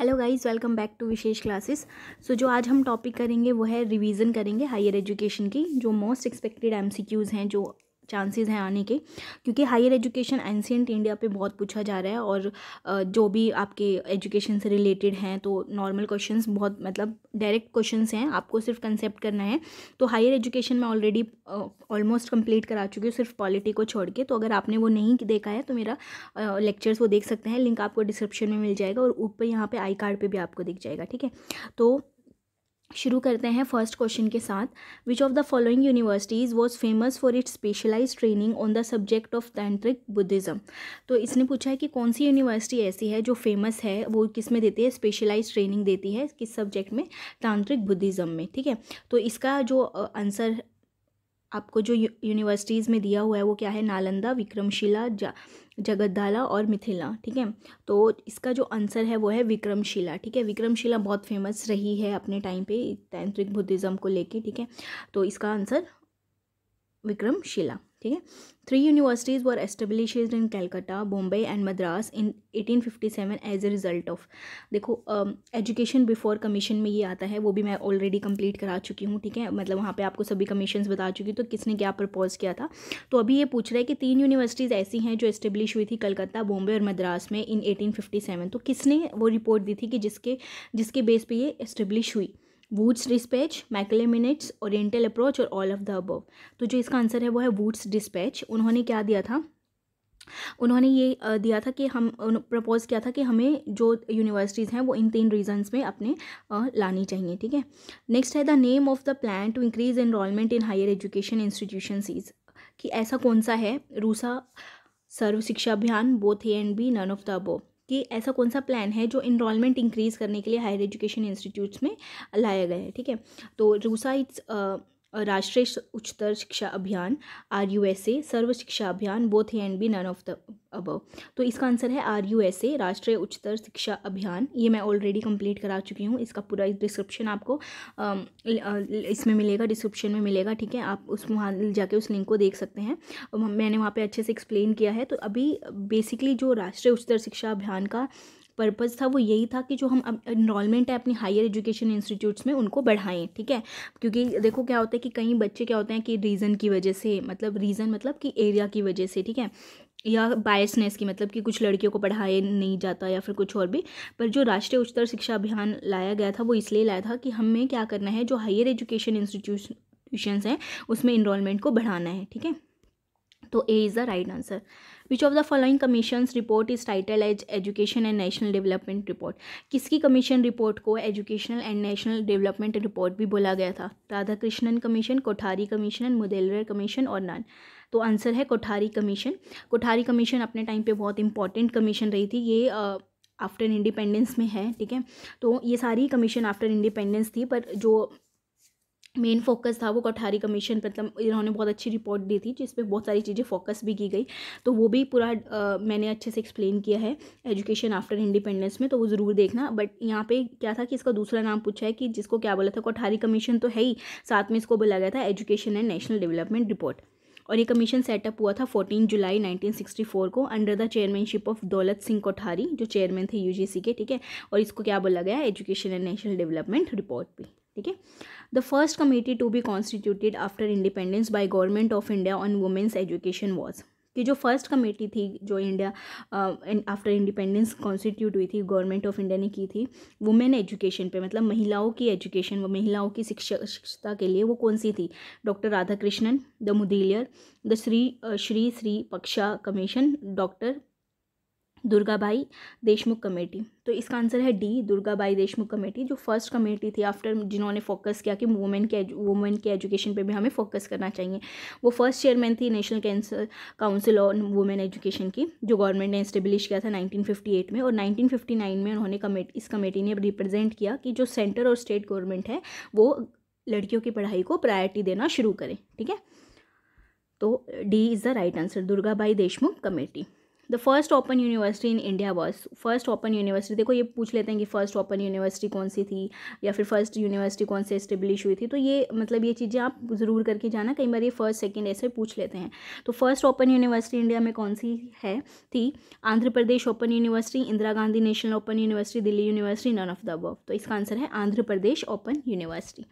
hello guys welcome back to Vishesh classes so जो आज हम टॉपिक करेंगे वो है रिवीजन करेंगे हायर एजुकेशन की जो मोस्ट एक्सपेक्टेड एमसीक्यूज़ हैं जो चांसेस हैं आने के क्योंकि हायर एजुकेशन एंशियंट इंडिया पे बहुत पूछा जा रहा है और जो भी आपके एजुकेशन से रिलेटेड हैं तो नॉर्मल क्वेश्चंस बहुत मतलब डायरेक्ट क्वेश्चंस हैं आपको सिर्फ कंसेप्ट करना है तो हायर एजुकेशन में ऑलरेडी ऑलमोस्ट कंप्लीट करा चुकी हूँ सिर्फ पॉलिटी को छोड़ के तो अगर आपने वो नहीं देखा है तो मेरा लेक्चर्स वो देख सकते हैं लिंक आपको डिस्क्रिप्शन में मिल जाएगा और ऊपर यहाँ पर आई कार्ड पर भी आपको दिख जाएगा ठीक है तो शुरू करते हैं फर्स्ट क्वेश्चन के साथ which of the following universities was famous for its specialize training on the subject of tantric Buddhism तो इसने पूछा है कि कौन सी यूनिवर्सिटी ऐसी है जो फेमस है वो किस में देती है स्पेशलाइज ट्रेनिंग देती है किस सब्जेक्ट में तांत्रिक बुद्धिज़्म में ठीक है तो इसका जो आंसर आपको जो यूनिवर्सिटीज़ में दिया हुआ है वो क्या है नालंदा विक्रमशिला जगतदाला और मिथिला ठीक है तो इसका जो आंसर है वो है विक्रमशिला ठीक है विक्रमशिला बहुत फेमस रही है अपने टाइम पे तांत्रिक बुद्धिज़्म को लेके ठीक है तो इसका आंसर विक्रमशिला ठीक है three universities were established in Calcutta Bombay and Madras in 1857 as a result of देखो एजुकेशन बिफोर कमीशन में ये आता है वो भी मैं ऑलरेडी कंप्लीट करा चुकी हूँ ठीक है मतलब वहाँ पे आपको सभी कमीशन बता चुकी तो किसने क्या प्रपोज किया था तो अभी ये पूछ रहा है कि तीन यूनिवर्सिटीज़ ऐसी हैं जो इस्टेब्लिश हुई थी कलकत्ता बॉम्बे और मद्रास में इन 1857 तो किसने वो रिपोर्ट दी थी कि जिसके जिसके बेस पे ये इस्टेब्लिश हुई Wood's dispatch minutes oriental approach और ऑल ऑफ द अबव तो जो इसका आंसर है वो है वूड्स डिस्पैच उन्होंने क्या दिया था उन्होंने ये दिया था कि हम प्रपोज किया था कि हमें जो यूनिवर्सिटीज़ हैं वो इन तीन रीजन्स में अपने लानी चाहिए ठीक है नेक्स्ट है the name of the plan to increase enrolment in higher education institution is कि ऐसा कौन सा है RUSA Sarva Shiksha Abhiyan both A and B none of the above कि ऐसा कौन सा प्लान है जो इनरोलमेंट इंक्रीज़ करने के लिए हायर एजुकेशन इंस्टीट्यूट्स में लाया गया है ठीक है तो रूसा इट्स राष्ट्रीय Uchchatar Shiksha Abhiyan R U S A Sarva Shiksha Abhiyan both A and B none of the above तो इसका आंसर है आर यू एस ए राष्ट्रीय उच्चतर शिक्षा अभियान ये मैं ऑलरेडी कंप्लीट करा चुकी हूँ इसका पूरा डिस्क्रिप्शन आपको इसमें मिलेगा डिस्क्रिप्शन में मिलेगा ठीक है आप उस वहाँ जाके उस लिंक को देख सकते हैं मैंने वहाँ पर अच्छे से एक्सप्लेन किया है तो अभी बेसिकली जो राष्ट्रीय उच्चतर शिक्षा अभियान का पर्पज़ था वो यही था कि जो हम अब है अपनी हायर एजुकेशन इंस्टीट्यूट्स में उनको बढ़ाएं ठीक है क्योंकि देखो क्या होता है कि कई बच्चे क्या होते हैं कि रीज़न की वजह से मतलब रीज़न मतलब कि एरिया की वजह से ठीक है या बायसनेस की मतलब कि कुछ लड़कियों को पढ़ाया नहीं जाता या फिर कुछ और भी पर जो राष्ट्रीय उच्चतर शिक्षा अभियान लाया गया था वो इसलिए लाया था कि हमें क्या करना है जो हायर एजुकेशन इंस्टीट्यूशंस हैं उसमें इनरोलमेंट को बढ़ाना है ठीक है तो A is the right answer which of the following commission report is title as education and national development report किसकी कमीशन रिपोर्ट को educational and national development report भी बोला गया था Radha Krishnan commission Kothari commission Mudaliar commission और नान तो आंसर है Kothari commission Kothari commission अपने टाइम पे बहुत इंपॉर्टेंट कमीशन रही थी ये आ, आफ्टर इंडिपेंडेंस में है ठीक है तो ये सारी कमीशन आफ्टर इंडिपेंडेंस थी पर जो मेन फोकस था वो कठारी कमीशन पर मतलब इन्होंने बहुत अच्छी रिपोर्ट दी थी जिसपे बहुत सारी चीज़ें फोकस भी की गई तो वो भी पूरा मैंने अच्छे से एक्सप्लेन किया है एजुकेशन आफ्टर इंडिपेंडेंस में तो वो ज़रूर देखना बट यहाँ पे क्या था कि इसका दूसरा नाम पूछा है कि जिसको क्या बोला था कोठारी कमीशन तो है ही साथ में इसको बोला गया था education and national development report और ये कमीशन सेटअप हुआ था fourteen July nineteen sixty four को under the chairmanship of Daulat Singh Kothari जो चेयरमैन थे यूजीसी के ठीक है और इसको क्या बोला गया education and national development report भी ठीक है the first committee to be constituted after independence by government of India on women's education was कि जो फर्स्ट कमेटी थी जो इंडिया आफ्टर इंडिपेंडेंस कॉन्स्टिट्यूट हुई थी गवर्नमेंट ऑफ इंडिया ने की थी वुमेन एजुकेशन पे मतलब महिलाओं की एजुकेशन व महिलाओं की शिक्षा शिक्षता के लिए वो कौन सी थी doctor Radha Krishnan the Mudaliar the Shri Shri Shri पक्षा commission doctor Durgabai Deshmukh committee तो इसका आंसर है डी दुर्गाबाई देशमुख कमेटी जो फर्स्ट कमेटी थी आफ्टर जिन्होंने फोकस किया कि वुमेन के वुमेन के एजुकेशन पे भी हमें फोकस करना चाहिए वो फर्स्ट चेयरमैन थी national cancer council on women education की जो गवर्नमेंट ने इस्टेब्लिश किया था नाइनटीन में और नाइनटीन में उन्होंने कमेटी इस कमेटी ने रिप्रेजेंट किया कि जो सेंटर और स्टेट गवर्नमेंट है वो लड़कियों की पढ़ाई को प्रायोरिटी देना शुरू करें ठीक है तो D is the right answer Durgabai Deshmukh committee the first open university in India was first open university देखो ये पूछ लेते हैं कि फर्स्ट ओपन यूनिवर्सिटी कौन सी थी या फिर फर्स्ट यूनिवर्सिटी कौन से इस्टेब्लिश हुई थी तो ये मतलब ये चीज़ें आप ज़रूर करके जाना कई बार ये फर्स्ट सेकेंड ऐसे पूछ लेते हैं तो फर्स्ट ओपन यूनिवर्सिटी इंडिया में कौन सी है थी Andhra Pradesh open university Indira Gandhi national open university Delhi university none of the work तो इसका आंसर है Andhra Pradesh open university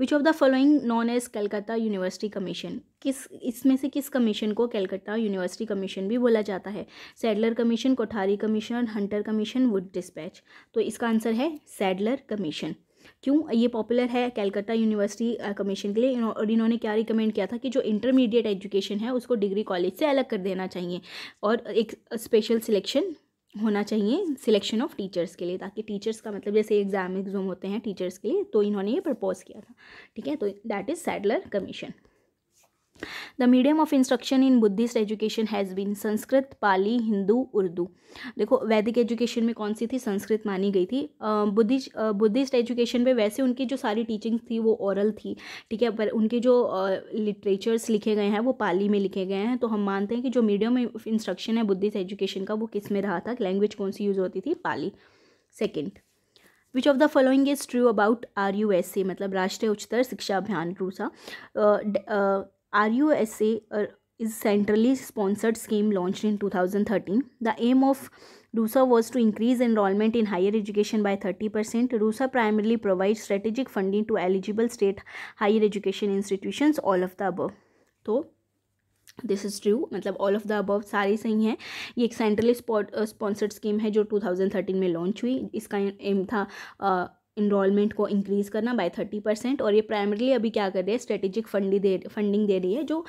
which of the following known as Calcutta university commission किस इसमें से किस कमीशन को कलकत्ता यूनिवर्सिटी कमीशन भी बोला जाता है Sadler commission Kothari commission Hunter commission Wood dispatch तो इसका आंसर है सैडलर कमीशन क्यों ये पॉपुलर है कलकत्ता यूनिवर्सिटी कमीशन के लिए और इन्होंने क्या रिकमेंड किया था कि जो इंटरमीडिएट एजुकेशन है उसको डिग्री कॉलेज से अलग कर देना चाहिए और एक स्पेशल सिलेक्शन होना चाहिए सिलेक्शन ऑफ टीचर्स के लिए ताकि टीचर्स का मतलब जैसे एग्ज़ाम एग्जाम होते हैं टीचर्स के लिए तो इन्होंने ये प्रपोज़ किया था ठीक है तो that is Sadler commission the medium of instruction in Buddhist education has been Sanskrit Pali Hindu Urdu देखो वैदिक एजुकेशन में कौन सी थी संस्कृत मानी गई थी बुद्धि बुद्धिस्ट एजुकेशन पे वैसे उनकी जो सारी टीचिंग थी वो औरल थी ठीक है पर उनके जो लिटरेचर्स लिखे गए हैं वो पाली में लिखे गए हैं तो हम मानते हैं कि जो मीडियम ऑफ इंस्ट्रक्शन है बुद्धिस्ट एजुकेशन का वो किस में रहा था लैंग्वेज कौन सी यूज़ होती थी Pali second which of the following is true about R U S A मतलब Rashtriya Uchchatar Shiksha Abhiyan RUSA R U S A is centrally sponsored scheme launch in two thousand thirteen the aim of RUSA was to increase enrolment in higher education by thirty percent RUSA primarily provide strategic funding to eligible state higher education institution all of the अब तो this is true मतलब all of the above सारे सही हैं ये एक centrally sponsored scheme है जो टू थाउजेंड थर्टीन में लॉन्च हुई इसका एम था uh, इनरोलमेंट को इंक्रीज़ करना बाय थर्टी परसेंट और ये प्राइमरीली अभी क्या कर रही है स्ट्रेटेजिक फंडिंग दे फंडिंग दे रही है जो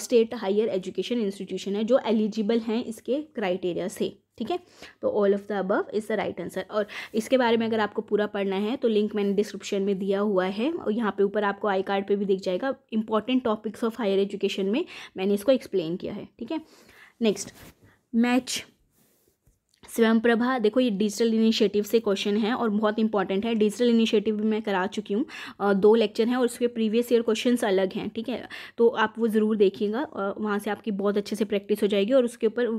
स्टेट हायर एजुकेशन इंस्टीट्यूशन है जो एलिजिबल हैं इसके क्राइटेरिया से ठीक है तो all of the above is the right answer और इसके बारे में अगर आपको पूरा पढ़ना है तो लिंक मैंने डिस्क्रिप्शन में दिया हुआ है और यहाँ पे ऊपर आपको आई कार्ड पे भी दिख जाएगा important topics of higher education में मैंने इसको एक्सप्लेन किया है ठीक है नेक्स्ट मैच स्वयं प्रभा देखो ये डिजिटल इनिशिएटिव से क्वेश्चन है और बहुत इंपॉर्टेंट है डिजिटल इनिशिएटिव भी मैं करा चुकी हूँ दो लेक्चर हैं और उसके प्रीवियस ईयर क्वेश्चन अलग हैं ठीक है तो आप वो ज़रूर देखिएगा वहाँ से आपकी बहुत अच्छे से प्रैक्टिस हो जाएगी और उसके ऊपर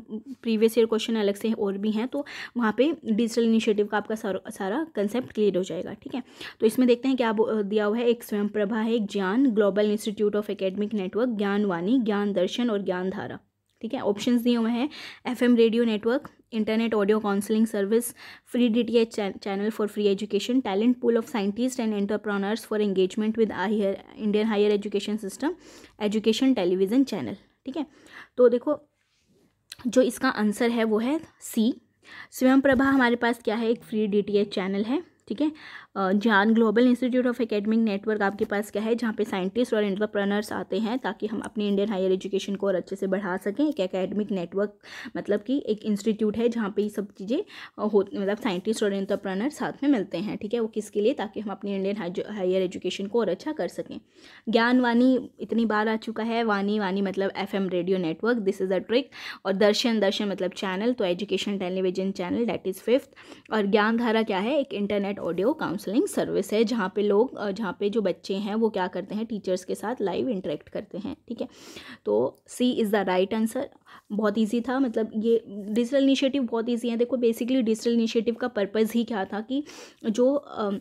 प्रीवियस ईयर क्वेश्चन अलग से और भी हैं तो वहाँ पर डिजिटल इनिशिएटिव का आपका सारा सारा कंसेप्ट क्लियर हो जाएगा ठीक है तो इसमें देखते हैं क्या दिया हुआ है एक स्वयंप्रभा है एक Gyan global institute of academic network Gyan Vani ज्ञान दर्शन और ज्ञान धारा ठीक है ऑप्शंस दिए हुए हैं FM radio network internet audio counselling service free D T channel for free education talent pool of scientist and entrepreneurs for engagement with higher Indian higher education system education television channel ठीक है तो देखो जो इसका answer है वो है सी स्वयं प्रभा हमारे पास क्या है एक फ्री डी चैनल है ठीक है Gyan global institute of academic network आपके पास क्या है जहाँ पे साइंटिस्ट और एंटरप्रनर्स आते हैं ताकि हम अपनी इंडियन हायर एजुकेशन को और अच्छे से बढ़ा सकें एक एकेडमिक नेटवर्क मतलब कि एक इंस्टीट्यूट है जहाँ पे ये सब चीज़ें हो मतलब साइंटिस्ट और एंटरप्रनर साथ में मिलते हैं ठीक है वो किसके लिए ताकि हम अपनी इंडियन हायर एजुकेशन को और अच्छा कर सकें ज्ञान वानी इतनी बार आ चुका है वानी वानी मतलब F radio network this is a trick और दर्शन दर्शन मतलब चैनल तो education television channel that is fifth और ज्ञान धारा क्या है एक internet internet audio counselling service है जहाँ पे लोग जहाँ पे जो बच्चे हैं वो क्या करते हैं टीचर्स के साथ लाइव इंटरेक्ट करते हैं ठीक है तो C is the right answer बहुत ईजी था मतलब ये डिजिटल इनिशिएटिव बहुत ईजी है देखो बेसिकली डिजिटल इनिशिएटिव का पर्पज़ ही क्या था कि जो uh,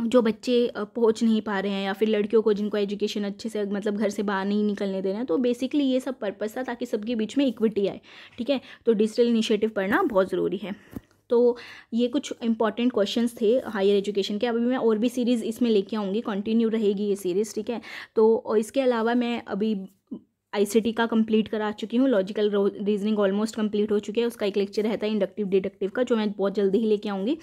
जो बच्चे पहुंच नहीं पा रहे हैं या फिर लड़कियों को जिनको एजुकेशन अच्छे से मतलब घर से बाहर नहीं निकलने दे रहे हैं तो बेसिकली ये सब पर्पज़ था ताकि सबके बीच में इक्विटी आए ठीक है तो डिजिटल इनिशिएटिव पढ़ना बहुत ज़रूरी है तो ये कुछ इंपॉर्टेंट क्वेश्चन थे हायर एजुकेशन के अभी मैं और भी सीरीज़ इसमें लेके आऊँगी कंटिन्यू रहेगी ये सीरीज़ ठीक है तो इसके अलावा मैं अभी आईसीटी का कंप्लीट करा चुकी हूँ लॉजिकल रीजनिंग ऑलमोस्ट कंप्लीट हो चुकी है उसका एक लेक्चर रहता है इंडक्टिव डिडक्टिव का जो मैं बहुत जल्दी ही लेके आऊँगी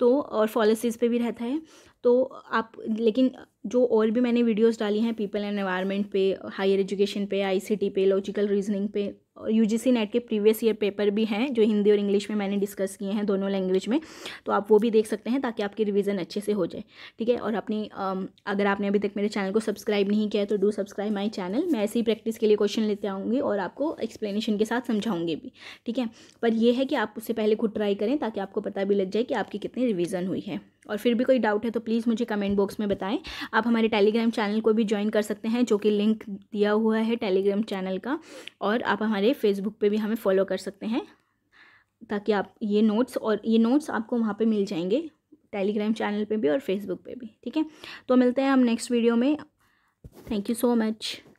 तो और फॉलिसीज़ पे भी रहता है तो आप लेकिन जो और भी मैंने वीडियोस डाली हैं पीपल एंड एनवायरनमेंट पे हायर एजुकेशन पे आईसीटी पे लॉजिकल रीजनिंग पे यू जी सी नेट के प्रीवियस ईयर पेपर भी हैं जो हिंदी और इंग्लिश में मैंने डिस्कस किए हैं दोनों लैंग्वेज में तो आप वो भी देख सकते हैं ताकि आपके रिवीजन अच्छे से हो जाए ठीक है और अपनी अगर आपने अभी तक मेरे चैनल को सब्सक्राइब नहीं किया है तो डू सब्सक्राइब माई चैनल मैं ऐसी प्रैक्टिस के लिए क्वेश्चन लेते आऊँगी और आपको एक्सप्लेनेशन के साथ समझाऊँगी भी ठीक है पर यह है कि आप उससे पहले खुद ट्राई करें ताकि आपको पता भी लग जाए कि आपकी कितनी रिविज़न हुई है और फिर भी कोई डाउट है तो प्लीज़ मुझे कमेंट बॉक्स में बताएं आप हमारे टेलीग्राम चैनल को भी ज्वाइन कर सकते हैं जो कि लिंक दिया हुआ है टेलीग्राम चैनल का और आप हमारे फेसबुक पे भी हमें फॉलो कर सकते हैं ताकि आप ये नोट्स और ये नोट्स आपको वहाँ पर मिल जाएंगे टेलीग्राम चैनल पर भी और फेसबुक पर भी ठीक है तो मिलते हैं हम नेक्स्ट वीडियो में थैंक यू सो मच